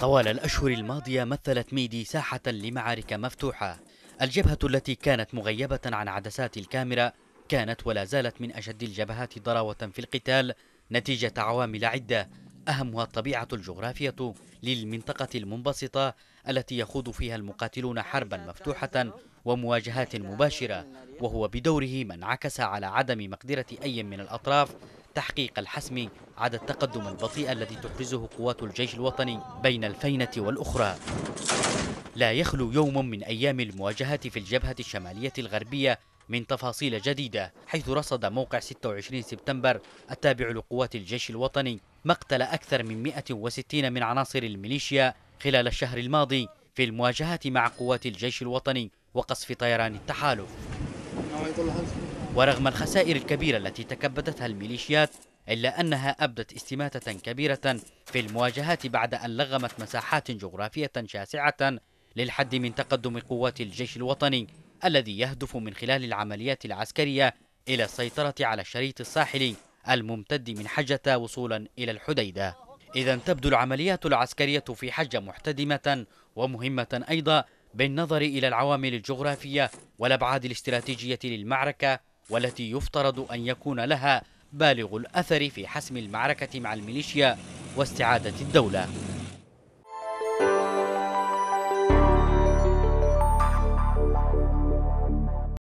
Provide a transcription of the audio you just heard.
طوال الأشهر الماضية مثلت ميدي ساحة لمعارك مفتوحة الجبهة التي كانت مغيبة عن عدسات الكاميرا كانت ولا زالت من أشد الجبهات ضراوة في القتال نتيجة عوامل عدة أهمها الطبيعة الجغرافية للمنطقة المنبسطة التي يخوض فيها المقاتلون حربا مفتوحة ومواجهات مباشرة وهو بدوره ما انعكس على عدم مقدرة أي من الأطراف تحقيق الحسم عدا التقدم البطيء الذي تحرزه قوات الجيش الوطني بين الفينة والأخرى لا يخلو يوم من أيام المواجهة في الجبهة الشمالية الغربية من تفاصيل جديدة حيث رصد موقع 26 سبتمبر التابع لقوات الجيش الوطني مقتل أكثر من 160 من عناصر الميليشيا خلال الشهر الماضي في المواجهة مع قوات الجيش الوطني وقصف طيران التحالف ورغم الخسائر الكبيرة التي تكبدتها الميليشيات إلا أنها أبدت استماتة كبيرة في المواجهات بعد أن لغمت مساحات جغرافية شاسعة للحد من تقدم قوات الجيش الوطني الذي يهدف من خلال العمليات العسكرية إلى السيطرة على الشريط الساحلي الممتد من حجة وصولا إلى الحديدة إذا تبدو العمليات العسكرية في حجة محتدمة ومهمة أيضا بالنظر إلى العوامل الجغرافية والأبعاد الاستراتيجية للمعركة والتي يفترض أن يكون لها بالغ الأثر في حسم المعركة مع الميليشيا واستعادة الدولة